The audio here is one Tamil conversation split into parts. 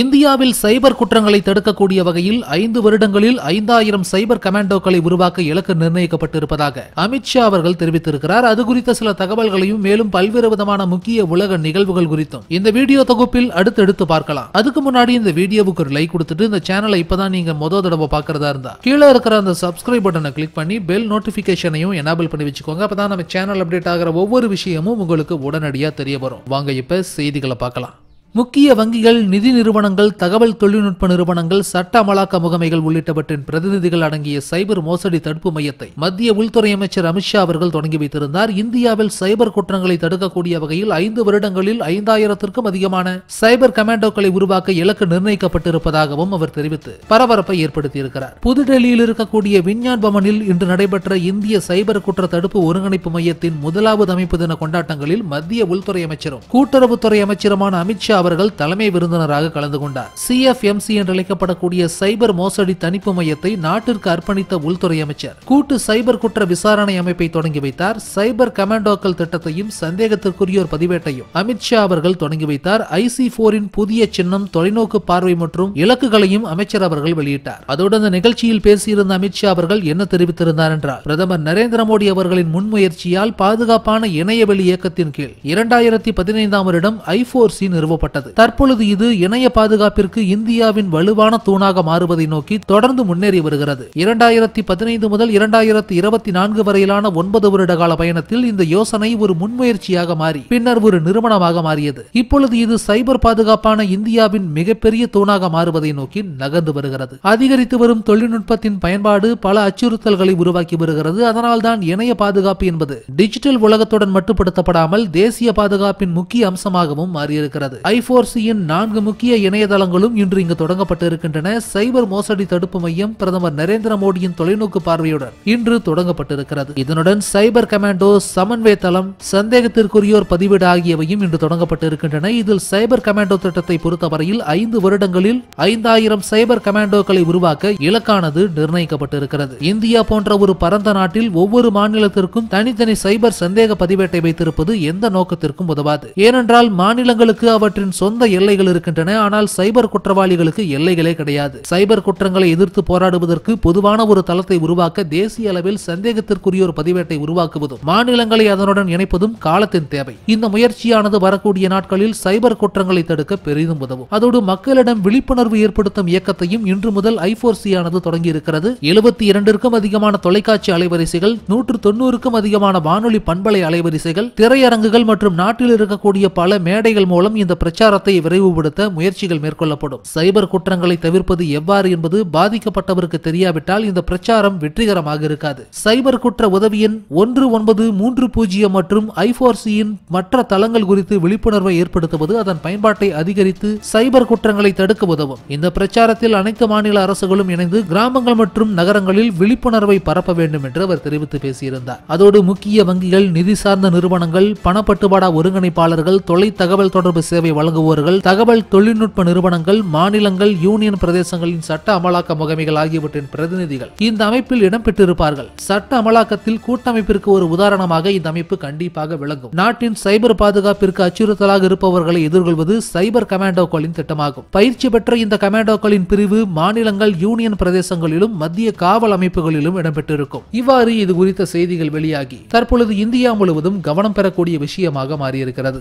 இந்தியாவில் சைபர் குற்றங்களை தடுக்கக்கூடிய வகையில் ஐந்து வருடங்களில் ஐந்தாயிரம் சைபர் கமாண்டோக்களை உருவாக்க இலக்கு நிர்ணயிக்கப்பட்டிருப்பதாக அமித்ஷா அவர்கள் தெரிவித்திருக்கிறார் அது குறித்த சில தகவல்களையும் மேலும் பல்வேறு விதமான முக்கிய உலக நிகழ்வுகள் குறித்தும் இந்த வீடியோ தொகுப்பில் அடுத்தடுத்து பார்க்கலாம் அதுக்கு முன்னாடி இந்த வீடியோவுக்கு ஒரு லைக் கொடுத்துட்டு இந்த சேனலை இப்பதான் நீங்க மொத தடவை பாக்குறதா இருந்தா கீழே இருக்கிற அந்த சப்ஸ்கிரைப் பட்டனை கிளிக் பண்ணி பெல் நோட்டிபிகேஷனையும் எனேபிள் பண்ணி வச்சுக்கோங்க அப்பதான் நம்ம சேனல் அப்டேட் ஆகிற ஒவ்வொரு விஷயமும் உங்களுக்கு உடனடியாக தெரிய வரும் வாங்க இப்ப செய்திகளை பார்க்கலாம் முக்கிய வங்கிகள் நிதி நிறுவனங்கள் தகவல் தொழில்நுட்ப நிறுவனங்கள் சட்ட அமலாக்க முகமைகள் உள்ளிட்டவற்றின் பிரதிநிதிகள் அடங்கிய சைபர் மோசடி தடுப்பு மையத்தை மத்திய உள்துறை அமைச்சர் அமித்ஷா அவர்கள் தொடங்கி வைத்திருந்தார் இந்தியாவில் சைபர் குற்றங்களை தடுக்கக்கூடிய வகையில் ஐந்து வருடங்களில் ஐந்தாயிரத்திற்கும் அதிகமான சைபர் கமாண்டோக்களை உருவாக்க இலக்கு நிர்ணயிக்கப்பட்டிருப்பதாகவும் அவர் தெரிவித்து பரபரப்பை ஏற்படுத்தியிருக்கிறார் புதுடெல்லியில் இருக்கக்கூடிய விஞ்ஞான் பவனில் இன்று நடைபெற்ற இந்திய சைபர் குற்ற தடுப்பு ஒருங்கிணைப்பு மையத்தின் முதலாவது அமைப்பு தின கொண்டாட்டங்களில் மத்திய உள்துறை அமைச்சரும் கூட்டுறவுத்துறை அமைச்சருமான அமித்ஷா அவர்கள் தலைமை விருந்தினராக கலந்து கொண்டார் சி என்று அழைக்கப்படக்கூடிய சைபர் மோசடி தணிப்பு மையத்தை நாட்டிற்கு அர்ப்பணித்த உள்துறை அமைச்சர் கூட்டு சைபர் குற்ற விசாரணை அமைப்பை தொடங்கி வைத்தார் சைபர் கமாண்டோக்கள் திட்டத்தையும் சந்தேகத்திற்குரியோர் பதிவேட்டையும் அமித்ஷா அவர்கள் தொடங்கி வைத்தார் ஐசி போரின் புதிய சின்னம் தொலைநோக்கு பார்வை மற்றும் இலக்குகளையும் அமைச்சர் அவர்கள் வெளியிட்டார் அதோடு அந்த நிகழ்ச்சியில் பேசியிருந்த அமித்ஷா அவர்கள் என்ன தெரிவித்திருந்தார் என்றால் பிரதமர் நரேந்திர மோடி அவர்களின் முன்முயற்சியால் பாதுகாப்பான இணையவெளி இயக்கத்தின் கீழ் இரண்டாயிரத்தி பதினைந்தாம் வருடம் ஐபோர் சி நிறுவப்பட்டது ஏற்பட்டது தற்பொழுது இது இணைய பாதுகாப்பிற்கு இந்தியாவின் வலுவான தூணாக மாறுவதை நோக்கி தொடர்ந்து முன்னேறி வருகிறது இரண்டாயிரத்தி பதினைந்து முதல் இரண்டாயிரத்தி இருபத்தி நான்கு வரையிலான ஒன்பது வருட கால பயணத்தில் இந்த யோசனை ஒரு முன்முயற்சியாக மாறி பின்னர் ஒரு நிறுவனமாக மாறியது இப்பொழுது இது சைபர் பாதுகாப்பான இந்தியாவின் மிகப்பெரிய தூணாக மாறுவதை நோக்கி நகர்ந்து வருகிறது அதிகரித்து வரும் தொழில்நுட்பத்தின் பயன்பாடு பல அச்சுறுத்தல்களை உருவாக்கி வருகிறது அதனால்தான் இணைய பாதுகாப்பு என்பது டிஜிட்டல் உலகத்துடன் மட்டுப்படுத்தப்படாமல் தேசிய பாதுகாப்பின் முக்கிய அம்சமாகவும் மாறியிருக்கிறது ஐ ஐபோர்சியின் நான்கு முக்கிய இணையதளங்களும் இன்று இங்கு தொடங்கப்பட்டு இருக்கின்றன சைபர் மோசடி தடுப்பு மையம் பிரதமர் நரேந்திர மோடியின் தொலைநோக்கு பார்வையுடன் இன்று தொடங்கப்பட்டிருக்கிறது இதனுடன் சைபர் கமாண்டோ சமன்வய தளம் சந்தேகத்திற்குரியோர் பதிவிட ஆகியவையும் இன்று தொடங்கப்பட்டு இருக்கின்றன இதில் சைபர் கமாண்டோ திட்டத்தை பொறுத்தவரையில் ஐந்து வருடங்களில் ஐந்தாயிரம் சைபர் கமாண்டோக்களை உருவாக்க இலக்கானது நிர்ணயிக்கப்பட்டிருக்கிறது இந்தியா போன்ற ஒரு பரந்த நாட்டில் ஒவ்வொரு மாநிலத்திற்கும் தனித்தனி சைபர் சந்தேக பதிவேட்டை வைத்திருப்பது எந்த நோக்கத்திற்கும் உதவாது ஏனென்றால் மாநிலங்களுக்கு அவற்றின் அவர்களின் சொந்த எல்லைகள் இருக்கின்றன ஆனால் சைபர் குற்றவாளிகளுக்கு எல்லைகளே கிடையாது சைபர் குற்றங்களை எதிர்த்து போராடுவதற்கு பொதுவான ஒரு தளத்தை உருவாக்க தேசிய அளவில் சந்தேகத்திற்குரிய ஒரு பதிவேட்டை உருவாக்குவதும் மாநிலங்களை அதனுடன் இணைப்பதும் காலத்தின் தேவை இந்த முயற்சியானது வரக்கூடிய நாட்களில் சைபர் குற்றங்களை தடுக்க பெரிதும் உதவும் அதோடு மக்களிடம் விழிப்புணர்வு ஏற்படுத்தும் இயக்கத்தையும் இன்று முதல் சி ஆனது தொடங்கியிருக்கிறது எழுபத்தி இரண்டிற்கும் அதிகமான தொலைக்காட்சி அலைவரிசைகள் நூற்று தொண்ணூறுக்கும் அதிகமான வானொலி பண்பலை அலைவரிசைகள் திரையரங்குகள் மற்றும் நாட்டில் இருக்கக்கூடிய பல மேடைகள் மூலம் இந்த பிரச்சனை பிரச்சாரத்தை விரைவுபடுத்த முயற்சிகள் மேற்கொள்ளப்படும் சைபர் குற்றங்களை தவிர்ப்பது எவ்வாறு என்பது பாதிக்கப்பட்டவருக்கு தெரியாவிட்டால் இந்த பிரச்சாரம் வெற்றிகரமாக இருக்காது சைபர் குற்ற உதவியின் ஒன்று ஒன்பது மூன்று பூஜ்ஜியம் மற்றும் ஐபோர்சியின் மற்ற தளங்கள் குறித்து விழிப்புணர்வை ஏற்படுத்துவது அதன் பயன்பாட்டை அதிகரித்து சைபர் குற்றங்களை தடுக்க உதவும் இந்த பிரச்சாரத்தில் அனைத்து மாநில அரசுகளும் இணைந்து கிராமங்கள் மற்றும் நகரங்களில் விழிப்புணர்வை பரப்ப வேண்டும் என்று அவர் தெரிவித்து பேசியிருந்தார் அதோடு முக்கிய வங்கிகள் நிதி சார்ந்த நிறுவனங்கள் பணப்பட்டுவாடா ஒருங்கிணைப்பாளர்கள் தொலை தகவல் தொடர்பு சேவை வழங்குவோர்கள் தகவல் தொழில்நுட்ப நிறுவனங்கள் மாநிலங்கள் யூனியன் பிரதேசங்களின் சட்ட அமலாக்க முகமைகள் ஆகியவற்றின் பிரதிநிதிகள் இந்த அமைப்பில் இடம்பெற்றிருப்பார்கள் சட்ட அமலாக்கத்தில் கூட்டமைப்பிற்கு ஒரு உதாரணமாக இந்த அமைப்பு கண்டிப்பாக விளங்கும் நாட்டின் சைபர் பாதுகாப்பிற்கு அச்சுறுத்தலாக இருப்பவர்களை எதிர்கொள்வது சைபர் கமாண்டோக்களின் திட்டமாகும் பயிற்சி பெற்ற இந்த கமாண்டோக்களின் பிரிவு மாநிலங்கள் யூனியன் பிரதேசங்களிலும் மத்திய காவல் அமைப்புகளிலும் இடம்பெற்றிருக்கும் இவ்வாறு இது குறித்த செய்திகள் வெளியாகி தற்பொழுது இந்தியா முழுவதும் கவனம் பெறக்கூடிய விஷயமாக மாறியிருக்கிறது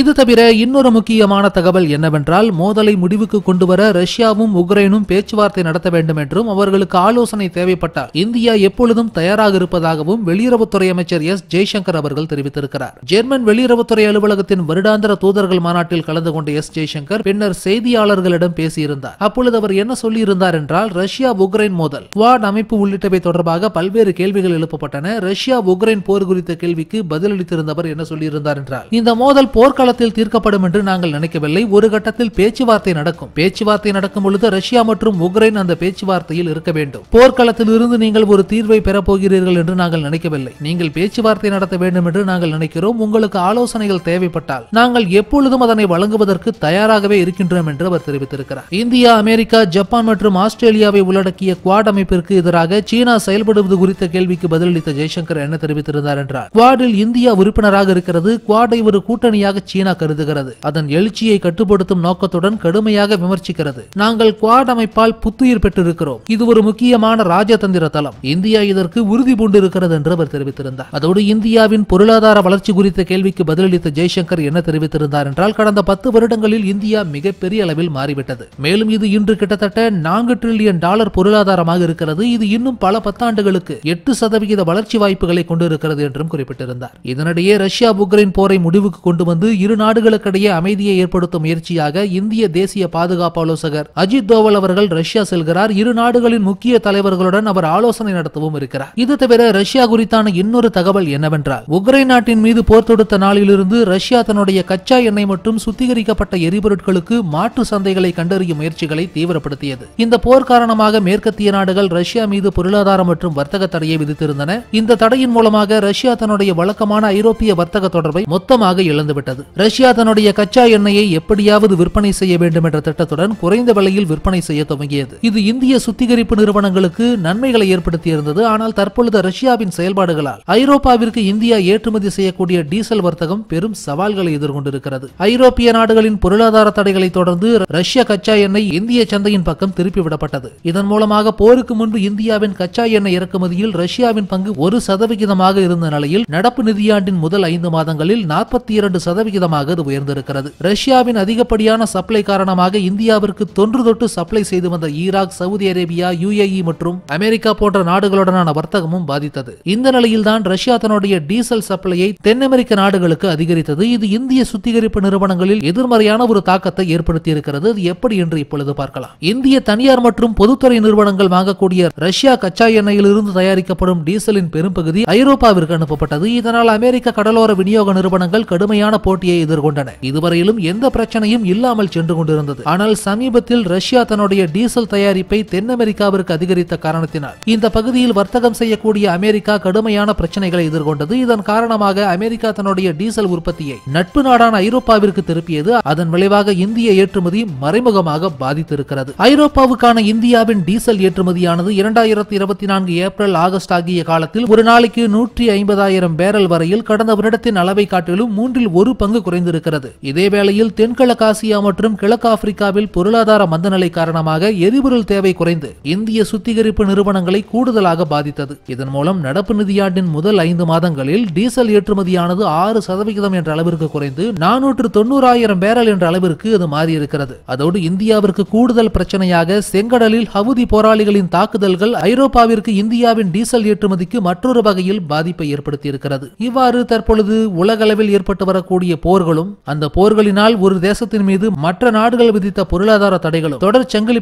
இது தவிர இன்னொரு முக்கியமான தகவல் என்னவென்றால் மோதலை முடிவுக்கு கொண்டுவர ரஷ்யாவும் உக்ரைனும் பேச்சுவார்த்தை நடத்த வேண்டும் என்றும் அவர்களுக்கு ஆலோசனை தேவைப்பட்டால் இந்தியா எப்பொழுதும் தயாராக இருப்பதாகவும் வெளியுறவுத்துறை அமைச்சர் எஸ் ஜெய்சங்கர் அவர்கள் தெரிவித்திருக்கிறார் ஜெர்மன் வெளியுறவுத்துறை அலுவலகத்தின் வருடாந்திர தூதர்கள் மாநாட்டில் கலந்து கொண்ட எஸ் ஜெய்சங்கர் பின்னர் செய்தியாளர்களிடம் பேசியிருந்தார் அப்பொழுது அவர் என்ன சொல்லியிருந்தார் என்றால் ரஷ்யா உக்ரைன் மோதல் குவாட் அமைப்பு உள்ளிட்டவை தொடர்பாக பல்வேறு கேள்விகள் எழுப்பப்பட்டன ரஷ்யா உக்ரைன் போர் குறித்த கேள்விக்கு பதிலளித்திருந்தவர் என்ன சொல்லியிருந்தார் என்றால் இந்த மோதல் போர்க்க போர்க்காலத்தில் தீர்க்கப்படும் என்று நாங்கள் நினைக்கவில்லை ஒரு கட்டத்தில் பேச்சுவார்த்தை நடக்கும் பேச்சுவார்த்தை நடக்கும் பொழுது ரஷ்யா மற்றும் உக்ரைன் அந்த பேச்சுவார்த்தையில் இருக்க வேண்டும் போர்க்களத்தில் இருந்து நீங்கள் ஒரு தீர்வை பெறப்போகிறீர்கள் என்று நாங்கள் நினைக்கவில்லை நீங்கள் பேச்சுவார்த்தை நடத்த வேண்டும் என்று நாங்கள் நினைக்கிறோம் உங்களுக்கு ஆலோசனைகள் தேவைப்பட்டால் நாங்கள் எப்பொழுதும் அதனை வழங்குவதற்கு தயாராகவே இருக்கின்றோம் என்று அவர் தெரிவித்திருக்கிறார் இந்தியா அமெரிக்கா ஜப்பான் மற்றும் ஆஸ்திரேலியாவை உள்ளடக்கிய குவாட் அமைப்பிற்கு எதிராக சீனா செயல்படுவது குறித்த கேள்விக்கு பதிலளித்த ஜெய்சங்கர் என்ன தெரிவித்திருந்தார் என்றார் குவாடில் இந்தியா உறுப்பினராக இருக்கிறது குவாடை ஒரு கூட்டணியாக சீனா கருதுகிறது அதன் எழுச்சியை கட்டுப்படுத்தும் நோக்கத்துடன் கடுமையாக விமர்சிக்கிறது நாங்கள் குவாட் அமைப்பால் புத்துயிர் பெற்றிருக்கிறோம் இது ஒரு முக்கியமான ராஜதந்திர தளம் இந்தியா இதற்கு உறுதி பூண்டிருக்கிறது என்று அவர் தெரிவித்திருந்தார் அதோடு இந்தியாவின் பொருளாதார வளர்ச்சி குறித்த கேள்விக்கு பதிலளித்த ஜெய்சங்கர் என்ன தெரிவித்திருந்தார் என்றால் கடந்த பத்து வருடங்களில் இந்தியா மிகப்பெரிய அளவில் மாறிவிட்டது மேலும் இது இன்று கிட்டத்தட்ட நான்கு டிரில்லியன் டாலர் பொருளாதாரமாக இருக்கிறது இது இன்னும் பல பத்தாண்டுகளுக்கு எட்டு சதவிகித வளர்ச்சி வாய்ப்புகளை கொண்டிருக்கிறது என்றும் குறிப்பிட்டிருந்தார் இதனிடையே ரஷ்யா உக்ரைன் போரை முடிவுக்கு கொண்டு வந்து இரு நாடுகளுக்கிடையே அமைதியை ஏற்படுத்தும் முயற்சியாக இந்திய தேசிய பாதுகாப்பு ஆலோசகர் அஜித் தோவல் அவர்கள் ரஷ்யா செல்கிறார் இரு நாடுகளின் முக்கிய தலைவர்களுடன் அவர் ஆலோசனை நடத்தவும் இருக்கிறார் இது தவிர ரஷ்யா குறித்தான இன்னொரு தகவல் என்னவென்றால் உக்ரைன் நாட்டின் மீது போர் தொடுத்த நாளிலிருந்து ரஷ்யா தன்னுடைய கச்சா எண்ணெய் மற்றும் சுத்திகரிக்கப்பட்ட எரிபொருட்களுக்கு மாற்று சந்தைகளை கண்டறியும் முயற்சிகளை தீவிரப்படுத்தியது இந்த போர் காரணமாக மேற்கத்திய நாடுகள் ரஷ்யா மீது பொருளாதாரம் மற்றும் வர்த்தக தடையை விதித்திருந்தன இந்த தடையின் மூலமாக ரஷ்யா தன்னுடைய வழக்கமான ஐரோப்பிய வர்த்தக தொடர்பை மொத்தமாக இழந்துவிட்டது வருகிறது ரஷ்யா தன்னுடைய கச்சா எண்ணெயை எப்படியாவது விற்பனை செய்ய வேண்டும் என்ற திட்டத்துடன் குறைந்த விலையில் விற்பனை செய்ய துவங்கியது இது இந்திய சுத்திகரிப்பு நிறுவனங்களுக்கு நன்மைகளை ஏற்படுத்தியிருந்தது ஆனால் தற்பொழுது ரஷ்யாவின் செயல்பாடுகளால் ஐரோப்பாவிற்கு இந்தியா ஏற்றுமதி செய்யக்கூடிய டீசல் வர்த்தகம் பெரும் சவால்களை எதிர்கொண்டிருக்கிறது ஐரோப்பிய நாடுகளின் பொருளாதார தடைகளை தொடர்ந்து ரஷ்ய கச்சா எண்ணெய் இந்திய சந்தையின் பக்கம் திருப்பிவிடப்பட்டது இதன் மூலமாக போருக்கு முன்பு இந்தியாவின் கச்சா எண்ணெய் இறக்குமதியில் ரஷ்யாவின் பங்கு ஒரு சதவிகிதமாக இருந்த நிலையில் நடப்பு நிதியாண்டின் முதல் ஐந்து மாதங்களில் நாற்பத்தி இரண்டு சதவீதம் சதவிகிதமாக அது உயர்ந்திருக்கிறது ரஷ்யாவின் அதிகப்படியான சப்ளை காரணமாக இந்தியாவிற்கு தொன்று தொட்டு சப்ளை செய்து வந்த ஈராக் சவுதி அரேபியா யுஏஇ மற்றும் அமெரிக்கா போன்ற நாடுகளுடனான வர்த்தகமும் பாதித்தது இந்த நிலையில் தான் ரஷ்யா தன்னுடைய டீசல் சப்ளையை தென் அமெரிக்க நாடுகளுக்கு அதிகரித்தது இது இந்திய சுத்திகரிப்பு நிறுவனங்களில் எதிர்மறையான ஒரு தாக்கத்தை ஏற்படுத்தியிருக்கிறது அது எப்படி என்று இப்பொழுது பார்க்கலாம் இந்திய தனியார் மற்றும் பொதுத்துறை நிறுவனங்கள் வாங்கக்கூடிய ரஷ்யா கச்சா எண்ணெயில் இருந்து தயாரிக்கப்படும் டீசலின் பெரும்பகுதி ஐரோப்பாவிற்கு அனுப்பப்பட்டது இதனால் அமெரிக்க கடலோர விநியோக நிறுவனங்கள் கடுமையான போட்டி போட்டியை எதிர்கொண்டன இதுவரையிலும் எந்த பிரச்சனையும் இல்லாமல் சென்று கொண்டிருந்தது ஆனால் சமீபத்தில் ரஷ்யா தன்னுடைய டீசல் தயாரிப்பை தென் அமெரிக்காவிற்கு அதிகரித்த காரணத்தினால் இந்த பகுதியில் வர்த்தகம் செய்யக்கூடிய அமெரிக்கா கடுமையான பிரச்சனைகளை எதிர்கொண்டது இதன் காரணமாக அமெரிக்கா தன்னுடைய டீசல் உற்பத்தியை நட்பு நாடான ஐரோப்பாவிற்கு திருப்பியது அதன் விளைவாக இந்திய ஏற்றுமதி மறைமுகமாக பாதித்திருக்கிறது ஐரோப்பாவுக்கான இந்தியாவின் டீசல் ஏற்றுமதியானது இரண்டாயிரத்தி இருபத்தி நான்கு ஏப்ரல் ஆகஸ்ட் ஆகிய காலத்தில் ஒரு நாளைக்கு நூற்றி ஐம்பதாயிரம் பேரல் வரையில் கடந்த வருடத்தின் அளவை காட்டிலும் மூன்றில் ஒரு பங்கு மடங்கு குறைந்திருக்கிறது இதேவேளையில் தென்கிழக்காசியா மற்றும் கிழக்கு ஆப்பிரிக்காவில் பொருளாதார மந்தநிலை காரணமாக எரிபொருள் தேவை குறைந்து இந்திய சுத்திகரிப்பு நிறுவனங்களை கூடுதலாக பாதித்தது இதன் மூலம் நடப்பு நிதியாண்டின் முதல் ஐந்து மாதங்களில் டீசல் ஏற்றுமதியானது ஆறு சதவிகிதம் என்ற அளவிற்கு குறைந்து நானூற்று தொண்ணூறாயிரம் பேரல் என்ற அளவிற்கு இது மாறியிருக்கிறது அதோடு இந்தியாவிற்கு கூடுதல் பிரச்சனையாக செங்கடலில் ஹவுதி போராளிகளின் தாக்குதல்கள் ஐரோப்பாவிற்கு இந்தியாவின் டீசல் ஏற்றுமதிக்கு மற்றொரு வகையில் பாதிப்பை ஏற்படுத்தியிருக்கிறது இவ்வாறு தற்பொழுது உலகளவில் ஏற்பட்டு வரக்கூடிய போர்களும் அந்த போர்களினால் ஒரு தேசத்தின் மீது மற்ற நாடுகள் விதித்த பொருளாதார தடைகளும் தொடர் சங்கிலி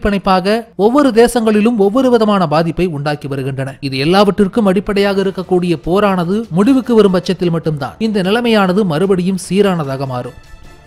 ஒவ்வொரு தேசங்களிலும் ஒவ்வொரு விதமான பாதிப்பை உண்டாக்கி வருகின்றன இது எல்லாவற்றிற்கும் அடிப்படையாக இருக்கக்கூடிய போரானது முடிவுக்கு வரும் பட்சத்தில் மட்டும்தான் இந்த நிலைமையானது மறுபடியும் சீரானதாக மாறும்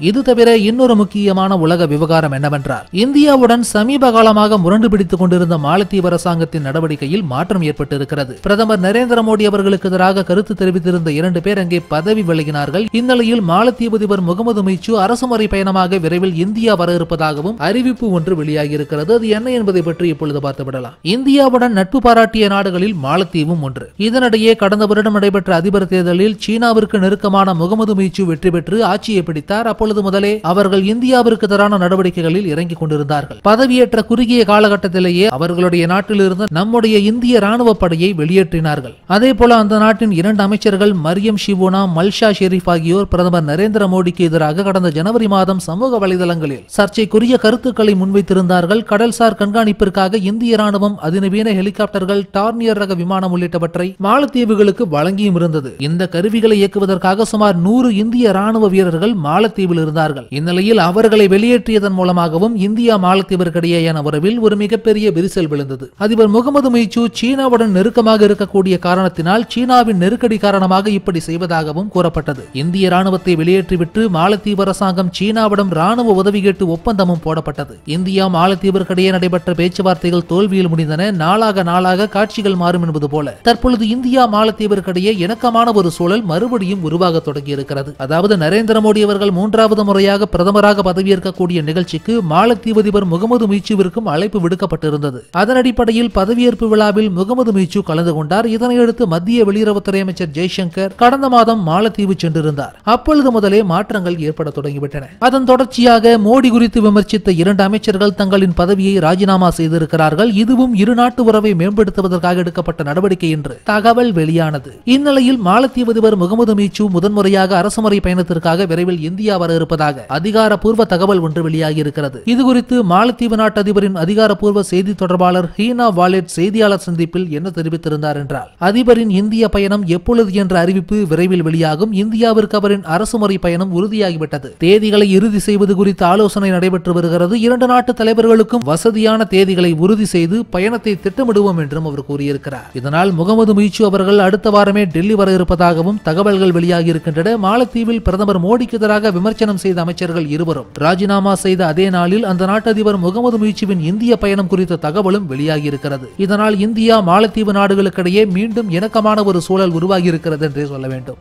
இது தவிர இன்னொரு முக்கியமான உலக விவகாரம் என்னவென்றால் இந்தியாவுடன் சமீப காலமாக முரண்டு பிடித்துக் கொண்டிருந்த மாலத்தீவு அரசாங்கத்தின் நடவடிக்கையில் மாற்றம் ஏற்பட்டிருக்கிறது பிரதமர் நரேந்திர மோடி அவர்களுக்கு எதிராக கருத்து தெரிவித்திருந்த இரண்டு பேர் அங்கே பதவி விலகினார்கள் இந்நிலையில் மாலத்தீவு அதிபர் முகமது மைச்சு அரசுமுறை பயணமாக விரைவில் இந்தியா வர இருப்பதாகவும் அறிவிப்பு ஒன்று வெளியாகியிருக்கிறது அது என்ன என்பதை பற்றி இப்பொழுது பார்த்துவிடலாம் இந்தியாவுடன் நட்பு பாராட்டிய நாடுகளில் மாலத்தீவும் ஒன்று இதனிடையே கடந்த வருடம் நடைபெற்ற அதிபர் தேர்தலில் சீனாவிற்கு நெருக்கமான முகமது மைச்சு வெற்றி பெற்று ஆட்சியை பிடித்தார் அப்போது அப்பொழுது முதலே அவர்கள் இந்தியாவிற்கு எதிரான நடவடிக்கைகளில் இறங்கிக் கொண்டிருந்தார்கள் பதவியேற்ற குறுகிய காலகட்டத்திலேயே அவர்களுடைய நாட்டிலிருந்து நம்முடைய இந்திய ராணுவ படையை வெளியேற்றினார்கள் அதே போல அந்த நாட்டின் இரண்டு அமைச்சர்கள் மரியம் ஷிவோனா மல்ஷா ஷெரீப் ஆகியோர் பிரதமர் நரேந்திர மோடிக்கு எதிராக கடந்த ஜனவரி மாதம் சமூக வலைதளங்களில் சர்ச்சைக்குரிய கருத்துக்களை முன்வைத்திருந்தார்கள் கடல்சார் கண்காணிப்பிற்காக இந்திய ராணுவம் அதிநவீன ஹெலிகாப்டர்கள் டார்னியர் ரக விமானம் உள்ளிட்டவற்றை மாலத்தீவுகளுக்கு வழங்கியும் இருந்தது இந்த கருவிகளை இயக்குவதற்காக சுமார் நூறு இந்திய ராணுவ வீரர்கள் மாலத்தீவு தொலைவில் இருந்தார்கள் இந்நிலையில் அவர்களை வெளியேற்றியதன் மூலமாகவும் இந்தியா மாலத்தீவிற்கிடையேயான உறவில் ஒரு மிகப்பெரிய விரிசல் விழுந்தது அதிபர் முகமது மைச்சு சீனாவுடன் நெருக்கமாக இருக்கக்கூடிய காரணத்தினால் சீனாவின் நெருக்கடி காரணமாக இப்படி செய்வதாகவும் கூறப்பட்டது இந்திய ராணுவத்தை வெளியேற்றிவிட்டு மாலத்தீவு அரசாங்கம் சீனாவிடம் ராணுவ உதவி கேட்டு ஒப்பந்தமும் போடப்பட்டது இந்தியா மாலத்தீவிற்கிடையே நடைபெற்ற பேச்சுவார்த்தைகள் தோல்வியில் முடிந்தன நாளாக நாளாக காட்சிகள் மாறும் என்பது போல தற்பொழுது இந்தியா மாலத்தீவிற்கிடையே இணக்கமான ஒரு சூழல் மறுபடியும் உருவாக தொடங்கியிருக்கிறது அதாவது நரேந்திர மோடி அவர்கள் மூன்றாம் இரண்டாவது முறையாக பிரதமராக பதவியேற்கக்கூடிய நிகழ்ச்சிக்கு மாலத்தீவு அதிபர் முகமது மீச்சுவிற்கும் அழைப்பு விடுக்கப்பட்டிருந்தது அதன் அடிப்படையில் பதவியேற்பு விழாவில் முகமது மீச்சு கலந்து கொண்டார் இதனையடுத்து மத்திய வெளியுறவுத்துறை அமைச்சர் ஜெய்சங்கர் கடந்த மாதம் மாலத்தீவு சென்றிருந்தார் அப்பொழுது முதலே மாற்றங்கள் ஏற்பட தொடங்கிவிட்டன அதன் தொடர்ச்சியாக மோடி குறித்து விமர்சித்த இரண்டு அமைச்சர்கள் தங்களின் பதவியை ராஜினாமா செய்திருக்கிறார்கள் இதுவும் இரு நாட்டு உறவை மேம்படுத்துவதற்காக எடுக்கப்பட்ட நடவடிக்கை என்று தகவல் வெளியானது இந்நிலையில் மாலத்தீவு அதிபர் முகமது மீச்சு முதன்முறையாக அரசுமுறை பயணத்திற்காக விரைவில் இந்தியா வர இருப்பதாக அதிகாரப்பூர்வ தகவல் ஒன்று வெளியாகியிருக்கிறது இது குறித்து மாலத்தீவு நாட்டு அதிபரின் அதிகாரப்பூர்வ செய்தி தொடர்பாளர் ஹீனா வாலெட் செய்தியாளர் சந்திப்பில் என்ன தெரிவித்திருந்தார் என்றால் அதிபரின் இந்திய பயணம் எப்பொழுது என்ற அறிவிப்பு விரைவில் வெளியாகும் இந்தியாவிற்கு அவரின் அரசுமுறை பயணம் உறுதியாகிவிட்டது தேதிகளை இறுதி செய்வது குறித்து ஆலோசனை நடைபெற்று வருகிறது இரண்டு நாட்டு தலைவர்களுக்கும் வசதியான தேதிகளை உறுதி செய்து பயணத்தை திட்டமிடுவோம் என்றும் அவர் கூறியிருக்கிறார் இதனால் முகமது முயற்சி அவர்கள் அடுத்த வாரமே டெல்லி வர இருப்பதாகவும் தகவல்கள் வெளியாகி இருக்கின்றன மாலத்தீவில் பிரதமர் மோடிக்கு எதிராக விமர்சனம் விமர்சனம் செய்த அமைச்சர்கள் இருவரும் ராஜினாமா செய்த அதே நாளில் அந்த நாட்டு அதிபர் முகமது முயற்சிவின் இந்திய பயணம் குறித்த தகவலும் வெளியாகியிருக்கிறது இதனால் இந்தியா மாலத்தீவு நாடுகளுக்கிடையே மீண்டும் இணக்கமான ஒரு சூழல் உருவாகியிருக்கிறது என்றே சொல்ல வேண்டும்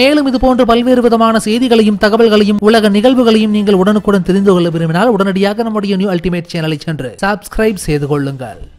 மேலும் இது போன்ற பல்வேறு விதமான செய்திகளையும் தகவல்களையும் உலக நிகழ்வுகளையும் நீங்கள் உடனுக்குடன் தெரிந்து கொள்ள விரும்பினால் உடனடியாக நம்முடைய நியூ அல்டிமேட் சேனலை சென்று சப்ஸ்கிரைப் செய்து கொள்ளுங்கள்